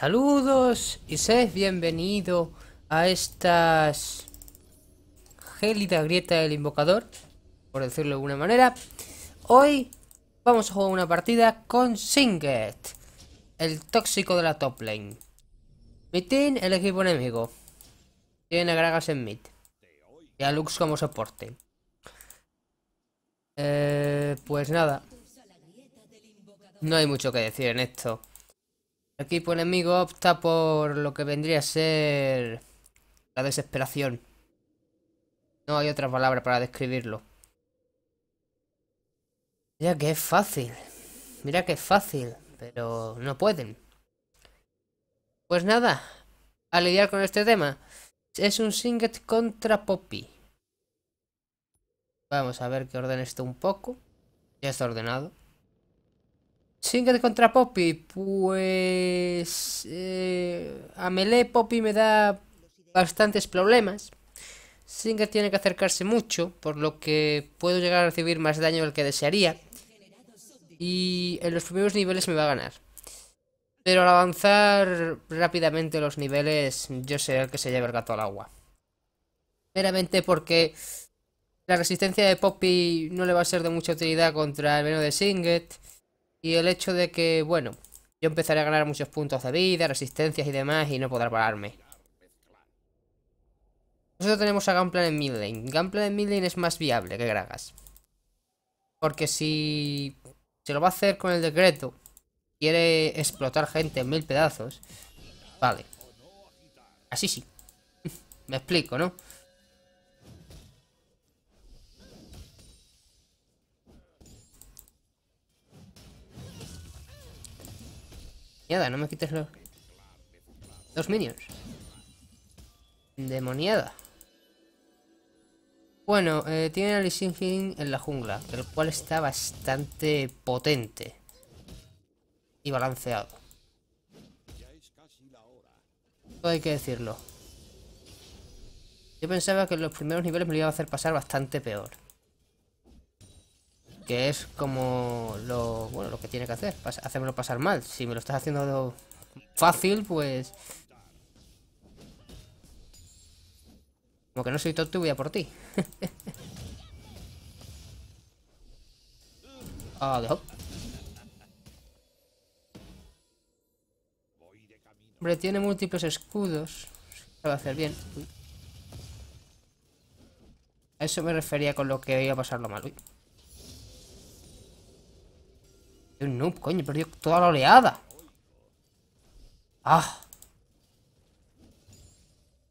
Saludos y sed bienvenido a estas gélida grieta del invocador, por decirlo de alguna manera. Hoy vamos a jugar una partida con Singet, el tóxico de la top lane. team, el equipo enemigo. Tiene a Gragas en mid. Y a Lux como soporte. Eh, pues nada. No hay mucho que decir en esto. El equipo enemigo opta por lo que vendría a ser la desesperación. No hay otra palabra para describirlo. Mira que es fácil. Mira que es fácil. Pero no pueden. Pues nada. A lidiar con este tema. Es un singet contra Poppy. Vamos a ver que ordene esto un poco. Ya está ordenado. Singet contra Poppy, pues eh, a melee Poppy me da bastantes problemas. Singet tiene que acercarse mucho, por lo que puedo llegar a recibir más daño del que desearía. Y en los primeros niveles me va a ganar. Pero al avanzar rápidamente los niveles, yo sé el que se lleve el gato al agua. Meramente porque la resistencia de Poppy no le va a ser de mucha utilidad contra el veneno de Singet. Y el hecho de que, bueno, yo empezaré a ganar muchos puntos de vida, resistencias y demás y no podrá pararme. Nosotros tenemos a Gunplan en mid lane. Gunplan en mid es más viable que Gragas. Porque si se lo va a hacer con el decreto, quiere explotar gente en mil pedazos, vale. Así sí. Me explico, ¿no? no me quites los... Dos minions. Demoniada. Bueno, eh, tiene a Lee en la jungla, el cual está bastante potente. Y balanceado. Todo hay que decirlo. Yo pensaba que en los primeros niveles me lo iba a hacer pasar bastante peor que es como lo, bueno, lo que tiene que hacer, pas pasar mal. Si me lo estás haciendo fácil, pues... Como que no soy tonto, voy a por ti. ah, Hombre, tiene múltiples escudos. Se va a hacer bien. eso me refería con lo que iba a pasarlo mal. Uy. un noob, coño, he toda la oleada. ¡Ah!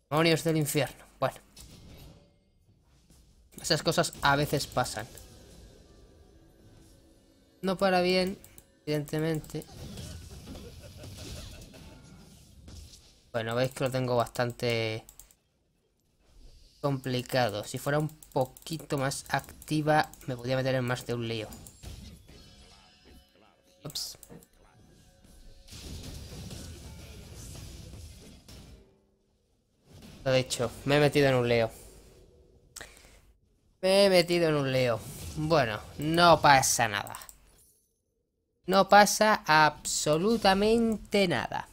Demonios del infierno. Bueno. Esas cosas a veces pasan. No para bien, evidentemente. Bueno, veis que lo tengo bastante complicado. Si fuera un poquito más activa, me podría meter en más de un lío. Pues. Lo he hecho, me he metido en un leo. Me he metido en un leo. Bueno, no pasa nada. No pasa absolutamente nada.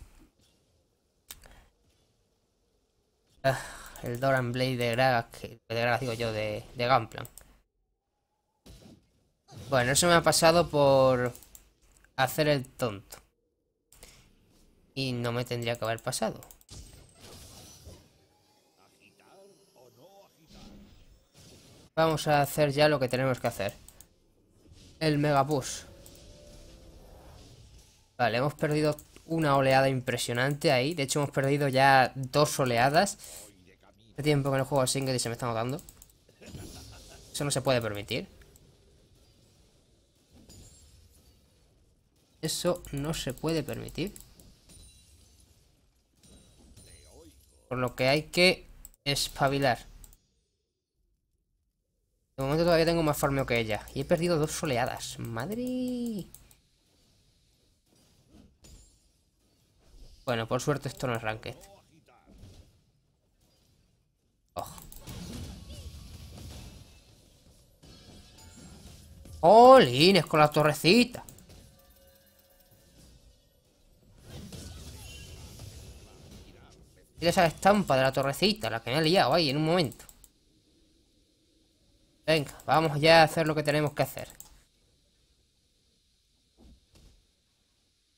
Ah, el Doran Blade de Gragas, que, de Gragas digo yo, de, de Gunplan. Bueno, eso me ha pasado por hacer el tonto. Y no me tendría que haber pasado. Vamos a hacer ya lo que tenemos que hacer. El mega push. Vale, hemos perdido una oleada impresionante ahí. De hecho, hemos perdido ya dos oleadas. Hace tiempo que no juego al single y se me está dando. Eso no se puede permitir. Eso no se puede permitir. Por lo que hay que espabilar. De momento todavía tengo más farmeo que ella. Y he perdido dos soleadas. ¡Madre! Bueno, por suerte esto no es ranked. Oh. ¡Jolines! Con la torrecita. esa estampa de la torrecita, la que me he liado ahí en un momento. Venga, vamos ya a hacer lo que tenemos que hacer.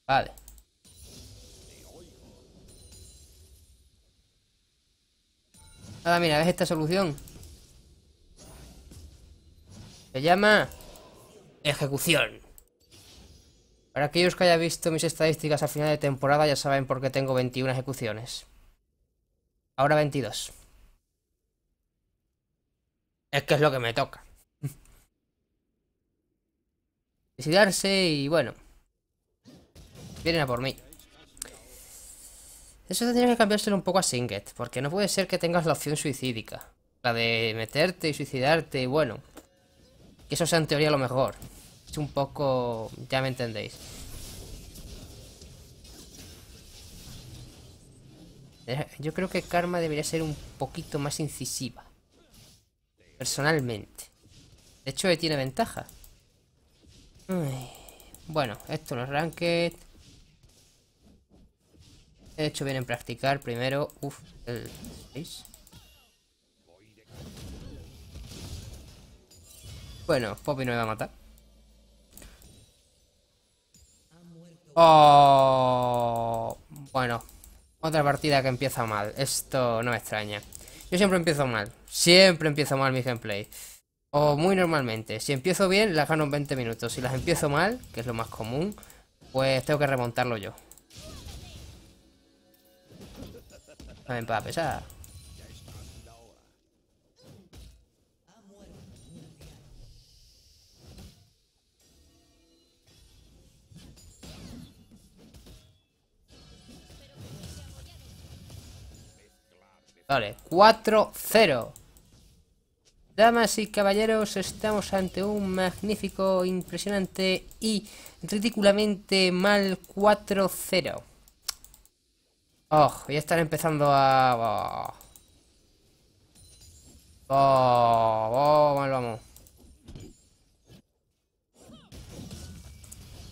Vale. Nada, mira, ves esta solución. Se llama... Ejecución. Para aquellos que hayan visto mis estadísticas a final de temporada ya saben por qué tengo 21 ejecuciones. Ahora 22. Es que es lo que me toca. Suicidarse y bueno. Vienen a por mí. Eso tendría que cambiárselo un poco a Singet, porque no puede ser que tengas la opción suicídica. La de meterte y suicidarte, y bueno. Que eso sea en teoría lo mejor. Es un poco... ya me entendéis. Eh, yo creo que Karma debería ser un poquito más incisiva. Personalmente. De hecho, tiene ventaja. Bueno, esto los ranked. De hecho, vienen en practicar primero. Uf, el 6. Bueno, Poppy no me va a matar. Oh, bueno. Otra partida que empieza mal. Esto no me extraña. Yo siempre empiezo mal. Siempre empiezo mal mi gameplay. O muy normalmente. Si empiezo bien, las gano en 20 minutos. Si las empiezo mal, que es lo más común, pues tengo que remontarlo yo. También para pesar. Vale, 4-0. Damas y caballeros, estamos ante un magnífico, impresionante y ridículamente mal 4-0. Oh, ya están empezando a... Oh, oh, oh vamos.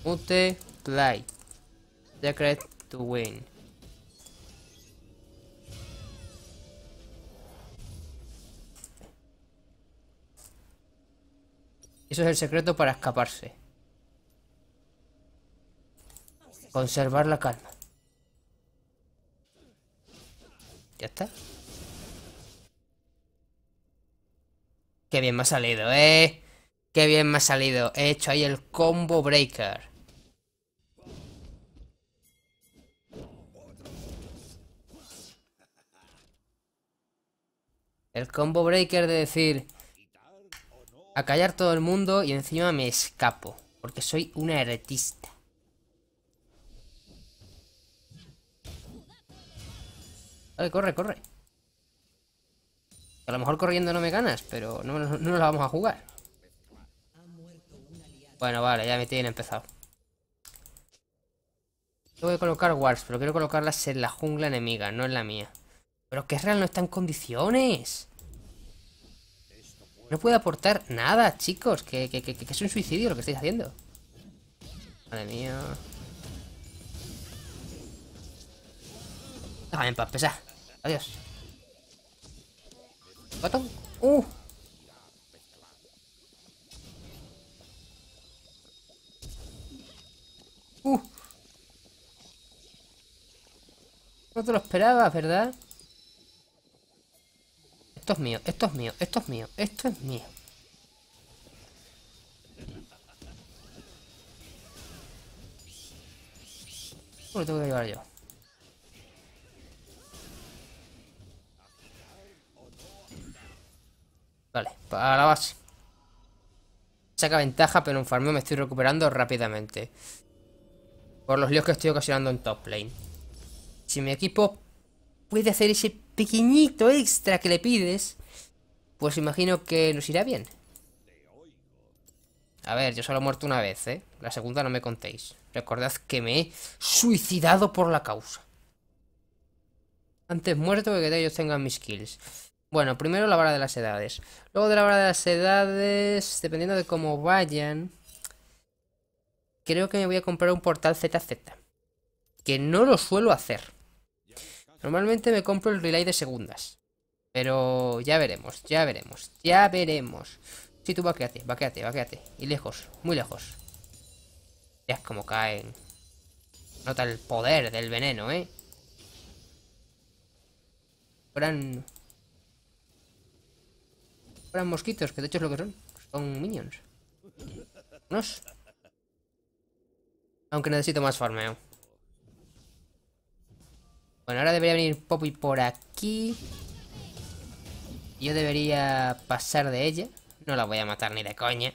Mute, play. Secret to win. Eso es el secreto para escaparse. Conservar la calma. Ya está. Qué bien me ha salido, ¿eh? Qué bien me ha salido. He hecho ahí el combo breaker. El combo breaker de decir a callar todo el mundo y encima me escapo, porque soy una heretista. Vale, corre, corre. A lo mejor corriendo no me ganas, pero no, no, nos la vamos a jugar. Bueno, vale, ya me tienen empezado. Tengo que colocar warps, pero quiero colocarlas en la jungla enemiga, no en la mía. Pero que es real no está en condiciones. No puede aportar nada, chicos. Que, que, que, es un suicidio lo que estáis haciendo. Madre mía. Déjame en paz, pesa. Adiós. ¿Cuánto? ¡Uh! ¡Uh! No te lo esperabas, ¿verdad? Esto es mío, esto es mío, esto es mío, esto es mío. Lo tengo que llevar yo. Vale, para pues la base. Saca ventaja, pero en farmeo me estoy recuperando rápidamente. Por los líos que estoy ocasionando en top lane. Si mi equipo puede hacer ese pequeñito extra que le pides, pues imagino que nos irá bien. A ver, yo solo he muerto una vez, ¿eh? La segunda no me contéis. Recordad que me he suicidado por la causa. Antes muerto que, que yo tengan mis kills. Bueno, primero la vara de las edades. Luego de la vara de las edades, dependiendo de cómo vayan... Creo que me voy a comprar un portal ZZ. Que no lo suelo hacer. Normalmente me compro el relay de segundas. Pero ya veremos, ya veremos, ya veremos. Si sí, tú vaqueate, vaqueate, vaqueate. Y lejos, muy lejos. Ya es como caen. Nota el poder del veneno, ¿eh? Fueran... Fueran mosquitos, que de hecho es lo que son. Son minions. ¿Nos? Aunque necesito más farmeo. Bueno, ahora debería venir Poppy por aquí. Yo debería pasar de ella. No la voy a matar ni de coña.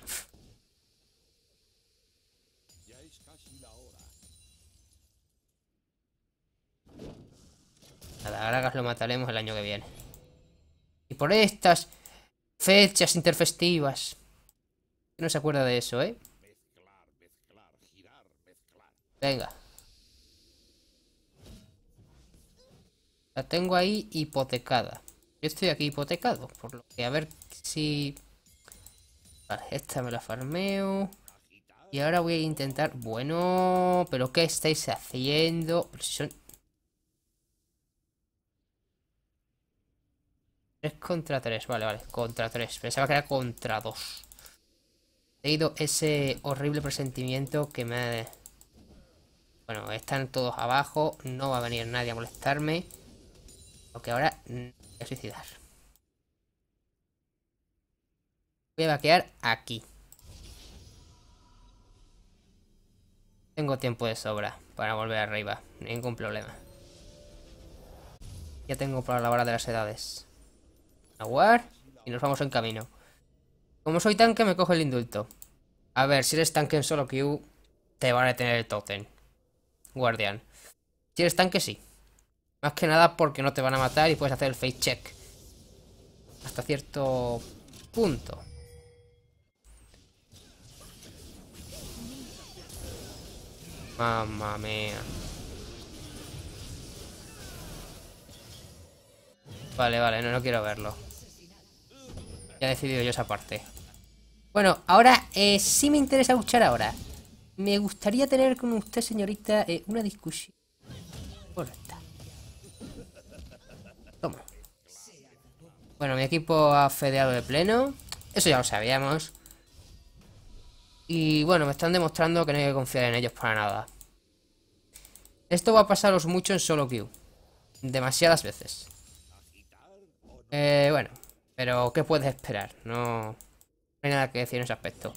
Nada, aragas lo mataremos el año que viene. Y por estas fechas interfestivas. No se acuerda de eso, ¿eh? Venga. La tengo ahí hipotecada. Yo estoy aquí hipotecado, por lo que a ver si... Vale, ah, esta me la farmeo. Y ahora voy a intentar... Bueno, pero ¿qué estáis haciendo? 3 contra 3, vale, vale, contra 3. Pensaba que era contra 2. He ido ese horrible presentimiento que me... ha... Bueno, están todos abajo, no va a venir nadie a molestarme. Lo que ahora voy a suicidar. Voy a vaquear aquí. Tengo tiempo de sobra para volver arriba. Ningún problema. Ya tengo para la hora de las edades. Aguar. Y nos vamos en camino. Como soy tanque, me cojo el indulto. A ver, si eres tanque en solo Q, te van a detener el totem. Guardián. Si eres tanque, sí. Más que nada porque no te van a matar y puedes hacer el face check. Hasta cierto punto. Mamma mía. Vale, vale, no, no quiero verlo. Ya he decidido yo esa parte. Bueno, ahora eh, sí me interesa luchar ahora. Me gustaría tener con usted, señorita, eh, una discusión. Bueno, mi equipo ha fedeado de pleno. Eso ya lo sabíamos. Y bueno, me están demostrando que no hay que confiar en ellos para nada. Esto va a pasaros mucho en solo queue. Demasiadas veces. Eh, bueno, pero ¿qué puedes esperar? No, no hay nada que decir en ese aspecto.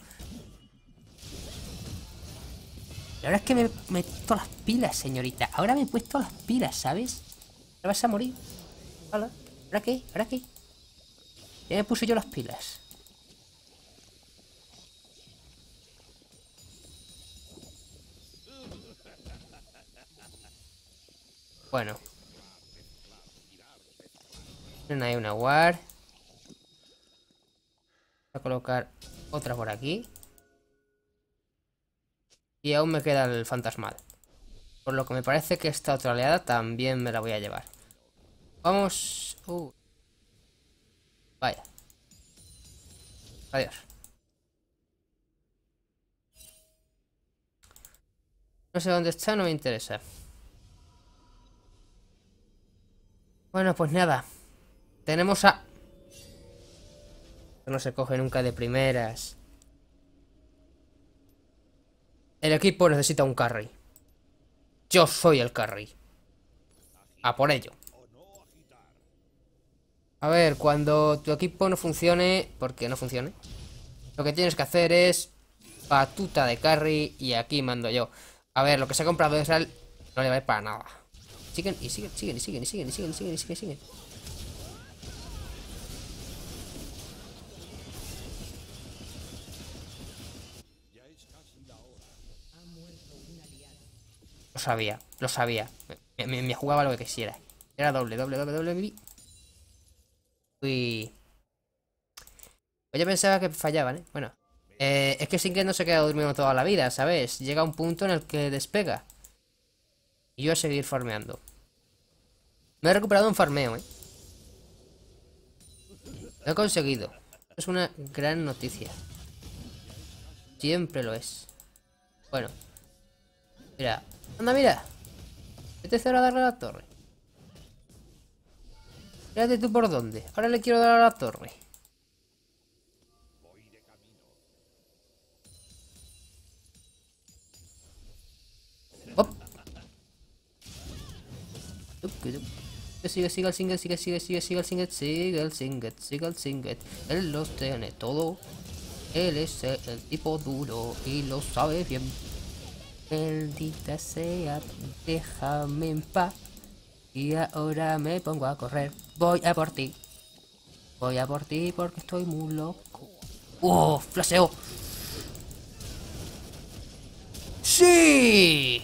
La verdad es que me, he puesto las pilas, señorita. Ahora me he puesto las pilas, ¿sabes? Te vas a morir. ¿Ahora qué? ¿Ahora qué? Ya me puse yo las pilas. Bueno. Tienen ahí una war. Voy a colocar otra por aquí. Y aún me queda el fantasmal. Por lo que me parece que esta otra aliada también me la voy a llevar. Vamos... Uh. Vaya. Adiós. No sé dónde está, no me interesa. Bueno, pues nada. Tenemos a... No se coge nunca de primeras. El equipo necesita un carry. Yo soy el carry. A por ello. A ver, cuando tu equipo no funcione, porque no funcione, lo que tienes que hacer es Patuta de carry y aquí mando yo. A ver, lo que se ha comprado es al... no le va a ir para nada. Siguen y siguen, siguen y siguen y siguen y siguen y siguen y siguen Lo sabía, lo sabía. Me, jugaba lo que quisiera. Era doble, doble, doble, doble, pues yo pensaba que fallaban, ¿eh? Bueno. Eh, es que que no se queda durmiendo toda la vida, ¿sabes? Llega un punto en el que despega. Y yo a seguir farmeando. Me he recuperado un farmeo, ¿eh? Lo he conseguido. Es una gran noticia. Siempre lo es. Bueno. Mira. Anda, mira. Este a darle la torre. Fíjate tú por dónde. Ahora le quiero dar a la torre. Sigue, sigue, sigue, sigue, sigue, sigue, sigue, sigue, sigue, sigue, sigue, sigue. Él los tiene todo. Él es el tipo duro y lo sabe bien. Maldita sea, déjame en paz. Y ahora me pongo a correr. Voy a por ti. Voy a por ti porque estoy muy loco. ¡Uf! ¡Oh, ¡Flaseo! ¡Sí!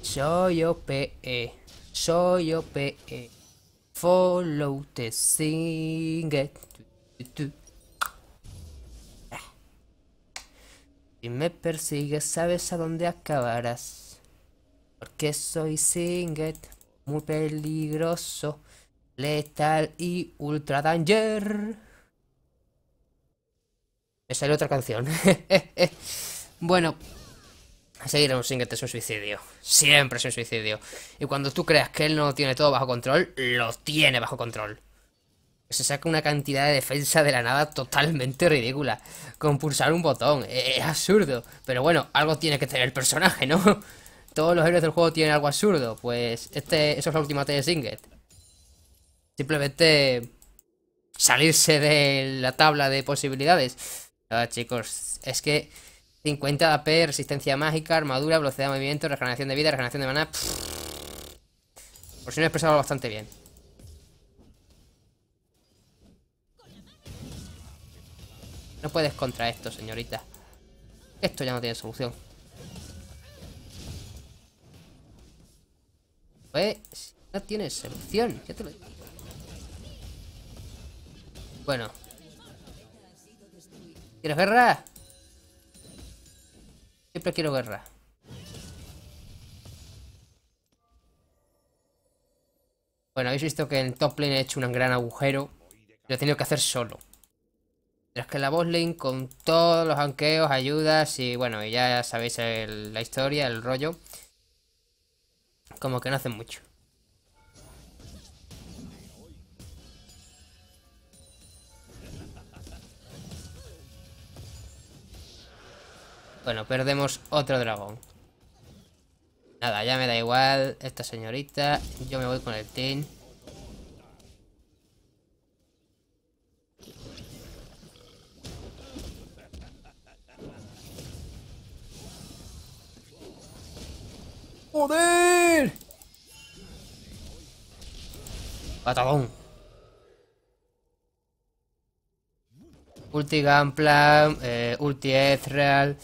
Soy OPE. Soy OPE. Follow the singer. Si me persigues, sabes a dónde acabarás. Porque soy SINGET muy peligroso, letal y ultra danger. Me sale otra canción. bueno, ...seguir sin que te este es un suicidio. Siempre es un suicidio. Y cuando tú creas que él no tiene todo bajo control, lo tiene bajo control. Se saca una cantidad de defensa de la nada totalmente ridícula. Con pulsar un botón. E-, es absurdo. Pero bueno, algo tiene que tener el personaje, ¿no? todos los héroes del juego tienen algo absurdo. Pues este, eso es la última T de Singet. Simplemente salirse de la tabla de posibilidades. Ah, chicos, es que 50 AP, resistencia mágica, armadura, velocidad de movimiento, regeneración de vida, regeneración de mana Por si no he expresado bastante bien. No puedes contra esto, señorita. Esto ya no tiene solución. no tienes solución, Bueno. ¿Quieres guerra? Siempre quiero guerra. Bueno, habéis visto que en top lane he hecho un gran agujero. Lo he tenido que hacer solo. Pero es que la lane con todos los anqueos, ayudas y bueno, ya sabéis la historia, el rollo. Como que no hacen mucho. Bueno, perdemos otro dragón. Nada, ya me da igual esta señorita. Yo me voy con el team. patadón. Ulti Gunplan, eh, Ulti Ezreal...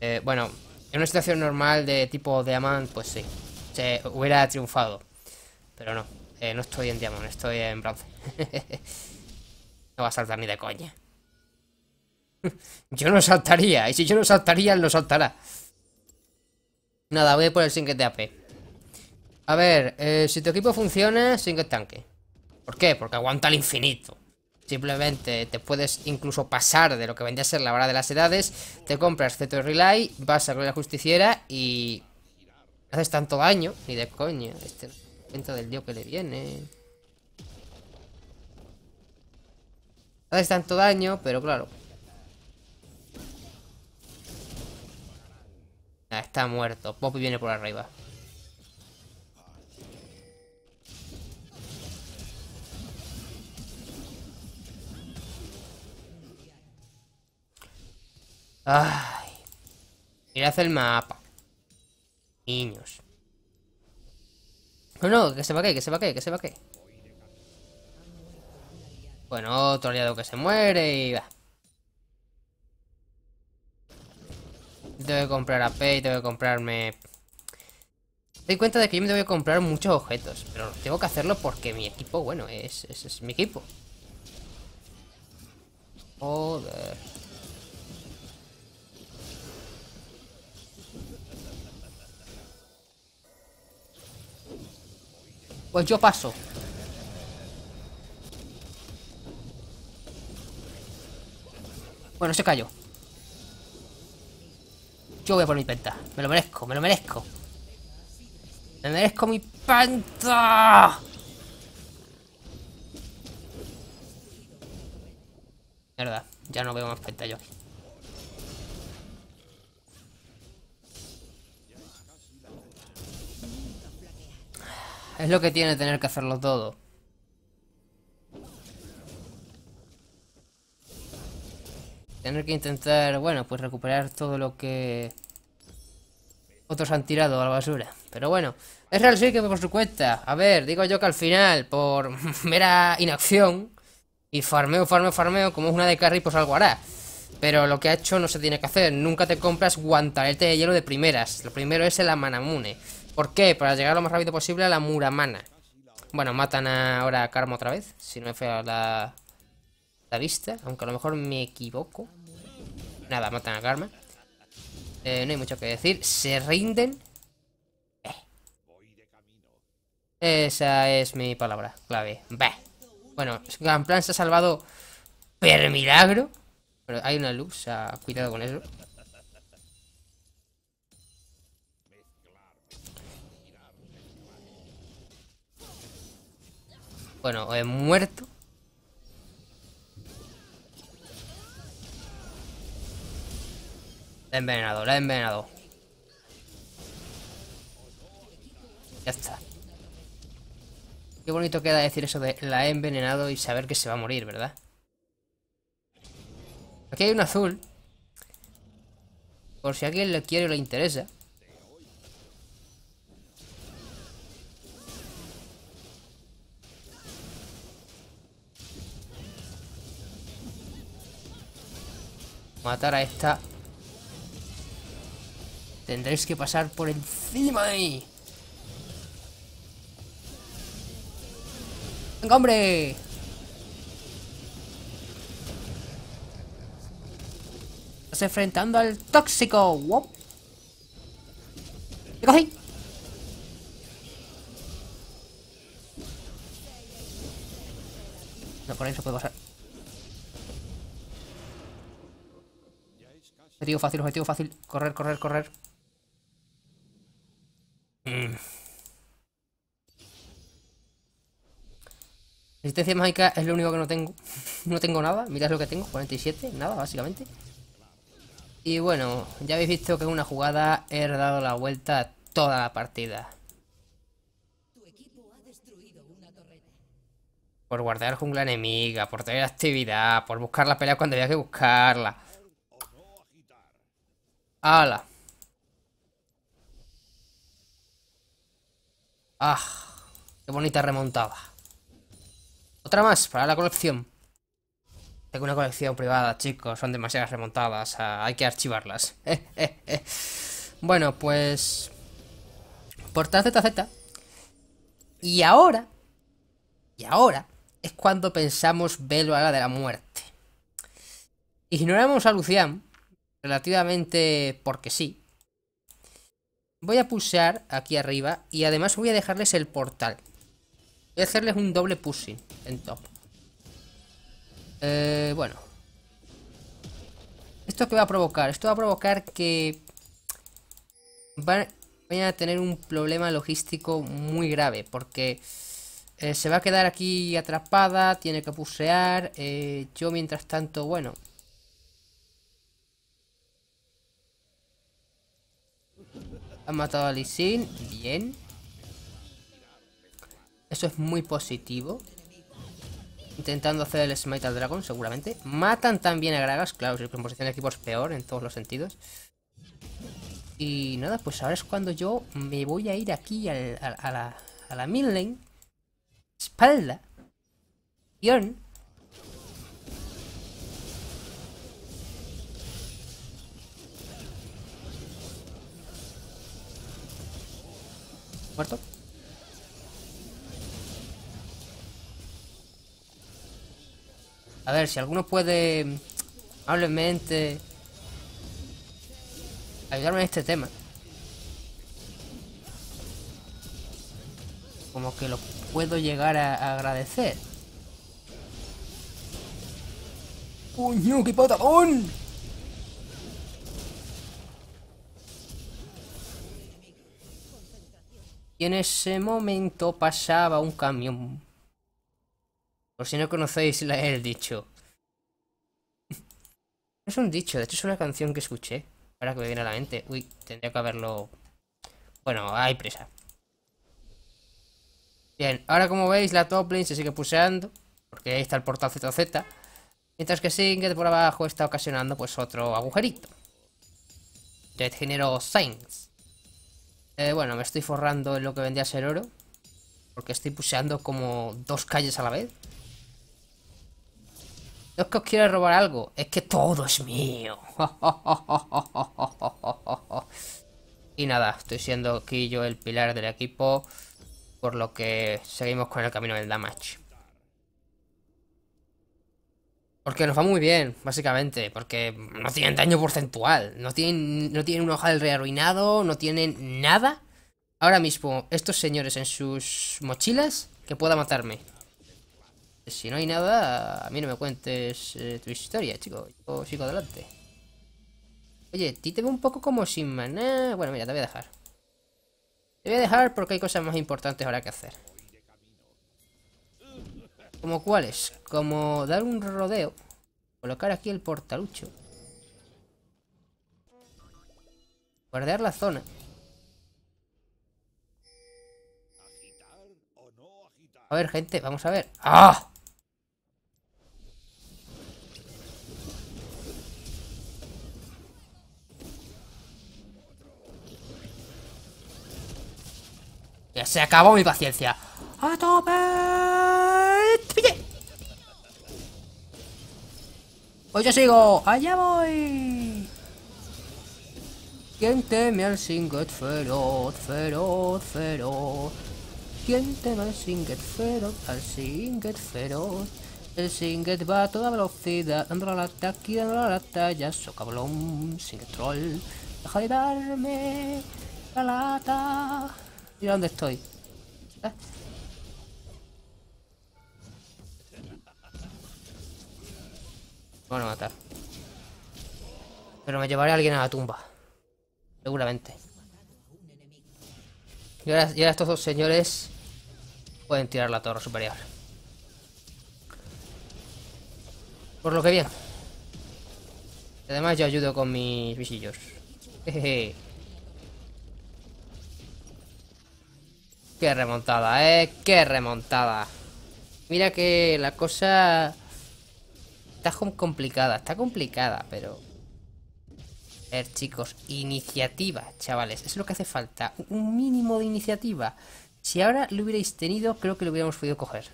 Eh, bueno, en una situación normal de tipo Diamant, pues sí. Se hubiera triunfado. Pero no, eh, no estoy en Diamant, estoy en Bronce. no va a saltar ni de coña. yo no saltaría, y si yo no saltaría, él no saltará. Nada, voy a por el que de AP. A ver, si tu equipo funciona, que tanque. ¿Por qué? Porque aguanta al infinito. Simplemente te puedes incluso pasar de lo que vendría a ser la hora de las edades, te compras Zeto Relay, vas a la Justiciera y... haces tanto daño, ni de coño, Este dentro del dios que le viene. No haces tanto daño, pero claro. Ah, está muerto. Poppy viene por arriba. Ay. Mirad el mapa. Niños. No, no, que se va que, que se va que, que se va que. Bueno, otro aliado que se muere y va. Tengo comprar AP y tengo que comprarme... Doy cuenta de que yo me tengo que comprar muchos objetos, pero tengo que hacerlo porque mi equipo, bueno, es, es, es mi equipo. Joder. Pues yo paso. Bueno, se cayó. Yo voy por mi penta. Me lo merezco, me lo merezco. Me merezco mi penta. Mierda, ya no veo más penta yo Es lo que tiene tener que hacerlo todo. Tener que intentar, bueno, pues recuperar todo lo que otros han tirado a la basura. Pero bueno, es real sí que por su cuenta. A ver, digo yo que al final, por mera inacción y farmeo, farmeo, farmeo, como es una de carry, pues algo hará. Pero lo que ha hecho no se tiene que hacer. Nunca te compras guantalete de hielo de primeras. Lo primero es el Amanamune. ¿Por qué? Para llegar lo más rápido posible a la Muramana. Bueno, matan ahora a Karma otra vez. Si no me a la, la vista. Aunque a lo mejor me equivoco. Nada, matan a Karma. Eh, no hay mucho que decir. Se rinden. Eh. Esa es mi palabra clave. Bueno, Bueno, plan se ha salvado per milagro. Pero hay una luz, o cuidado con eso. Bueno, he muerto. La he envenenado, la he envenenado. Ya está. Qué bonito queda decir eso de la he envenenado y saber que se va a morir, ¿verdad? Aquí hay un azul. Por si a alguien le quiere o le interesa. matar a esta. Tendréis que pasar por encima de mí. ¡Venga, hombre! Estás enfrentando al tóxico. ¡Wow! ¡Me cogí! No, por ahí se puede pasar. Objetivo fácil, objetivo fácil. Correr, correr, correr. Resistencia mm. mágica es lo único que no tengo. no tengo nada. Mirad lo que tengo. 47. Nada, básicamente. Y bueno, ya habéis visto que en una jugada he dado la vuelta a toda la partida. Por guardar jungla enemiga, por tener actividad, por buscar la pelea cuando había que buscarla. ¡Hala! ¡Ah! ¡Qué bonita remontada! Otra más para la colección. Tengo una colección privada, chicos. Son demasiadas remontadas. Ah, hay que archivarlas. Bueno, pues... Portal ZZ. Y ahora... Y ahora es cuando pensamos Velo a la de la muerte. Ignoramos a Lucian relativamente porque sí. Voy a pusear aquí arriba y además voy a dejarles el portal. Voy a hacerles un doble pushing en top. Eh, bueno. ¿Esto qué va a provocar? Esto va a provocar que... Van, vayan a tener un problema logístico muy grave. Porque eh, se va a quedar aquí atrapada, tiene que pusear. Eh, yo mientras tanto, bueno, matado a Bien. Eso es muy positivo. Intentando hacer el Smite al Dragon, seguramente. Matan también a Gragas. Claro, su composición de equipo es peor en todos los sentidos. Y nada, pues ahora es cuando yo me voy a ir aquí a, la, a la mid lane. Espalda. Ion. Muerto. A ver, si alguno puede... Probablemente... Mm, ayudarme en este tema. Como que lo puedo llegar a, agradecer. ¡Cuño! qué patadón! Y en ese momento pasaba un camión. Por si no conocéis la, el dicho. es un dicho, de hecho es una canción que escuché. para que me viene a la mente. Uy, tendría que haberlo... Bueno, hay presa. Bien, ahora como veis la top se sigue puseando. Porque ahí está el portal ZZ. Mientras que de por abajo está ocasionando pues otro agujerito. De género Saints. Eh, bueno, me estoy forrando en lo que vendría a ser oro. Porque estoy puseando como dos calles a la vez. No es que os quiera robar algo, es que todo es mío. y nada, estoy siendo aquí yo el pilar del equipo. Por lo que seguimos con el camino del damage. Porque nos va muy bien, básicamente, porque no tienen daño porcentual, no tienen, no tienen una hoja del rey arruinado, no tienen nada. Ahora mismo, estos señores en sus mochilas, que pueda matarme. Si no hay nada, a mí no me cuentes eh, tu historia, chico, yo sigo adelante. Oye, ti te veo un poco como sin maná... Bueno, mira, te voy a dejar. Te voy a dejar porque hay cosas más importantes ahora que hacer. ¿Como cuáles? Como dar un rodeo. Colocar aquí el portalucho. Guardar la zona. A ver, gente, vamos a ver. ¡Ah! ¡Ya se acabó mi paciencia! ¡A tope! Hoy pues yo sigo. Allá voy. ¿Quién teme al Singet Feroz, Feroz, Feroz? ¿Quién teme al Singet Feroz, al Singet Feroz? El Singet va a toda velocidad, dando la lata, aquí dando la lata ya cabrón, Singet Troll. Deja de darme la lata. ¿Y dónde estoy. ¿Eh? van a matar. Pero me llevaré a alguien a la tumba. Seguramente. Y ahora, estos dos señores pueden tirar la torre superior. Por lo que bien. Además yo ayudo con mis visillos. Qué remontada, eh. Qué remontada. Mira que la cosa Está complicada, está complicada, pero... A ver, chicos, iniciativa, chavales. es lo que hace falta. Un mínimo de iniciativa. Si ahora lo hubierais tenido, creo que lo hubiéramos podido coger.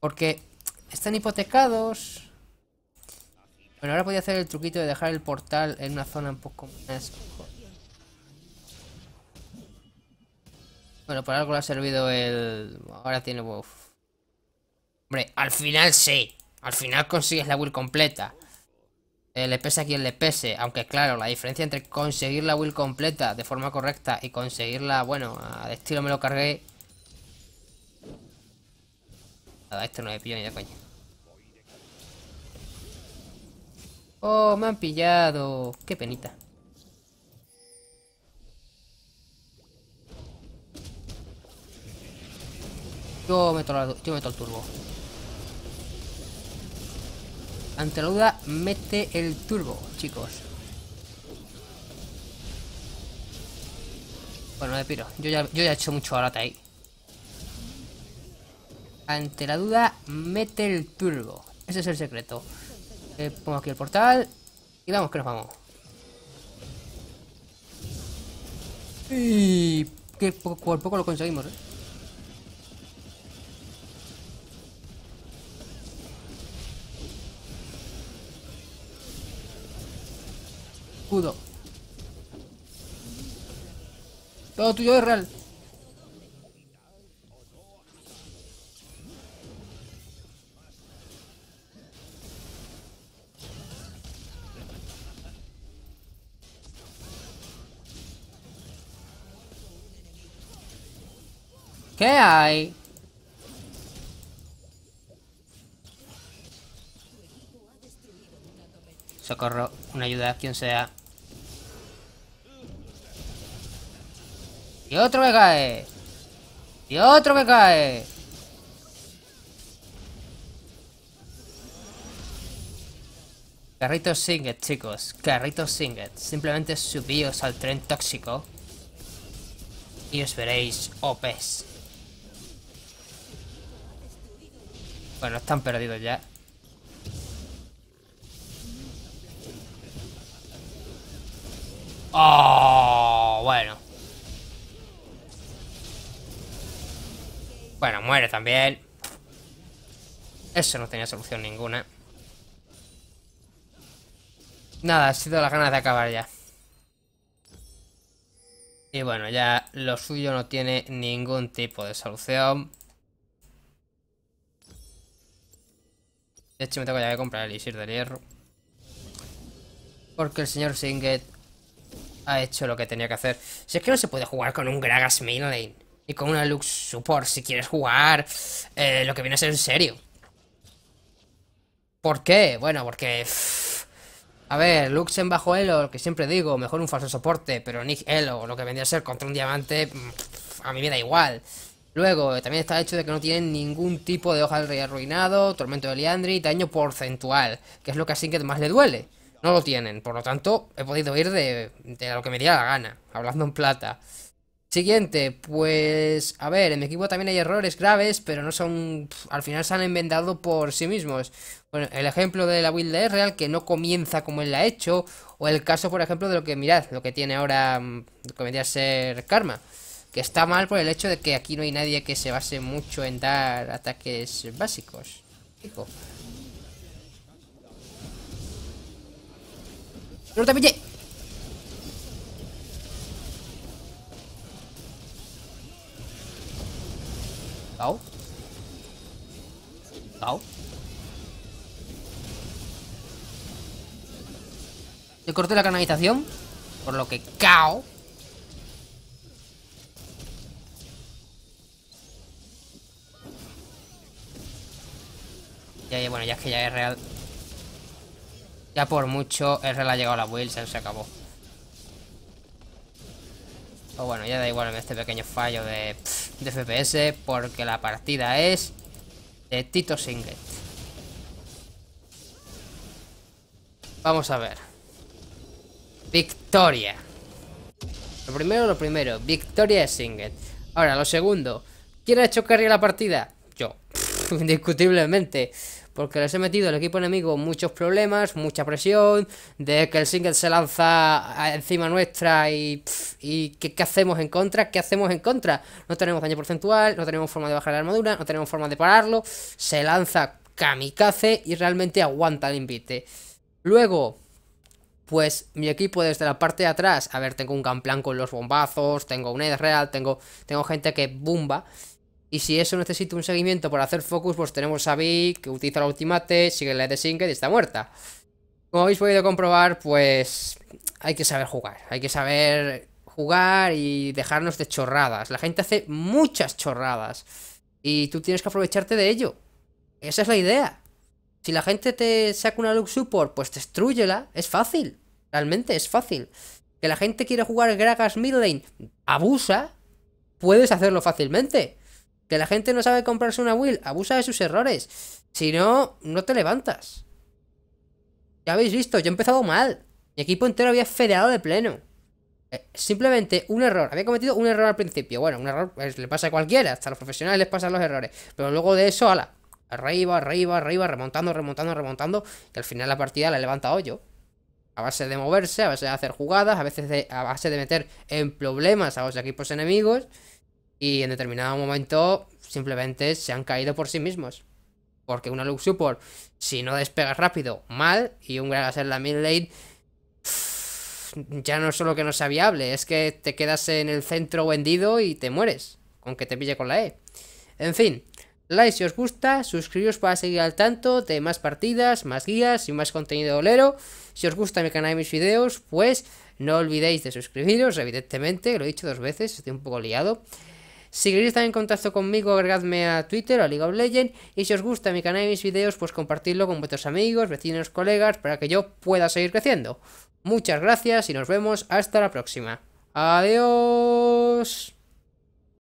Porque están hipotecados. Bueno, ahora podía hacer el truquito de dejar el portal en una zona un poco más... Bueno, por algo le ha servido el... Ahora tiene... Uf. Hombre, al final sí. Al final consigues la will completa. Eh, le pese a quien le pese. Aunque claro, la diferencia entre conseguir la will completa de forma correcta y conseguirla, bueno, a estilo me lo cargué. Nada, esto no me pillo ni de coña. Oh, me han pillado. Qué penita. Yo meto, el turbo. Ante la duda, mete el turbo, chicos. Bueno, me piro. Yo ya, he hecho mucho barata ahí. Ante la duda, mete el turbo. Ese es el secreto. Eh, pongo aquí el portal. Y vamos, que nos vamos. Y... Que a poco lo conseguimos, ¿eh? escudo. Todo tuyo es real. ¿Qué hay? Socorro, una ayuda, a quien sea. Y otro me cae. Y otro me cae. Carrito Singet, chicos. Carritos Singet. Simplemente subíos al tren tóxico. Y os veréis OPs. E bueno, están perdidos ya. también. Eso no tenía solución ninguna. Nada, ha sido las ganas de acabar ya. Y bueno, ya lo suyo no tiene ningún tipo de solución. De hecho, me tengo ya que comprar el Isir del hierro. Porque el señor Singet ha hecho lo que tenía que hacer. Si es que no se puede jugar con un Gragas Mainlane. Y con una Lux Support, si quieres jugar eh, lo que viene a ser en serio. ¿Por qué? Bueno, porque... a ver, Lux en bajo elo, que siempre digo, mejor un falso soporte, pero Nick elo, lo que vendría a ser contra un diamante, a mí me da igual. Luego, también está hecho de que no tienen ningún tipo de hoja del rey arruinado, tormento de Liandri y daño porcentual, que es lo que así que más le duele. No lo tienen, por lo tanto, he podido ir de, de lo que me diera la gana, hablando en plata. Siguiente, pues a ver, en mi equipo también hay errores graves, pero no son, al final se han inventado por sí mismos. Bueno, el ejemplo de la build de Real que no comienza como él la ha hecho, o el caso, por ejemplo, de lo que mirad, lo que tiene ahora, mm, lo que a ser Karma, que está mal por el hecho de que aquí no hay nadie que se base mucho en dar ataques básicos. ¡No te también ¡Cao! ¡Cao! Le corté la canalización. Por lo que cao. Ya, bueno, ya es que ya es real. Ya por mucho es real ha llegado la Wilson, se acabó. Pero bueno, ya da igual en este pequeño fallo de de FPS porque la partida es de Tito Singet. Vamos a ver. Victoria. Lo primero, lo primero. Victoria de Ahora, lo segundo. ¿Quién ha hecho carrera la partida? indiscutiblemente. Porque les he metido al equipo enemigo muchos problemas, mucha presión, de que el single se lanza encima nuestra y... ¿Y qué, hacemos en contra? ¿Qué hacemos en contra? No tenemos daño porcentual, no tenemos forma de bajar la armadura, no tenemos forma de pararlo. Se lanza kamikaze y realmente aguanta el invite. Luego, pues mi equipo desde la parte de atrás, a ver, tengo un camplán con los bombazos, tengo un Ed real, tengo, tengo gente que bomba y si eso necesita un seguimiento para hacer focus, pues tenemos a Vi que utiliza la ultimate, sigue la de Sinked y está muerta. Como habéis podido comprobar, pues hay que saber jugar. Hay que saber jugar y dejarnos de chorradas. La gente hace muchas chorradas. Y tú tienes que aprovecharte de ello. Esa es la idea. Si la gente te saca una Lux Support, pues destruyela. Es fácil. Realmente es fácil. Que la gente quiere jugar Gragas Midlane, abusa. Puedes hacerlo fácilmente. Que la gente no sabe comprarse una Will. Abusa de sus errores. Si no, no te levantas. Ya habéis visto, yo he empezado mal. Mi equipo entero había federado de pleno. Eh, simplemente un error. Había cometido un error al principio. Bueno, un error pues, le pasa a cualquiera. Hasta los profesionales les pasan los errores. Pero luego de eso, ala. Arriba, arriba, arriba, remontando, remontando, remontando. Y al final la partida la he levantado yo a base de moverse, a base de hacer jugadas, a veces a base de meter en problemas a los equipos enemigos y en determinado momento simplemente se han caído por sí mismos. Porque una Lux Support, si no despegas rápido, mal, y un Gragas en la mid lane, ya no es solo que no sea viable, es que te quedas en el centro vendido y te mueres, aunque te pille con la E. En fin, like si os gusta, suscribiros para seguir al tanto de más partidas, más guías y más contenido olero. Si os gusta mi canal y mis videos, pues no olvidéis de suscribiros, evidentemente, lo he dicho dos veces, estoy un poco liado. Si queréis estar en contacto conmigo, agregadme a Twitter, a League of Legends, y si os gusta mi canal y mis videos, pues compartidlo con vuestros amigos, vecinos, colegas, para que yo pueda seguir creciendo. Muchas gracias y nos vemos hasta la próxima. Adiós.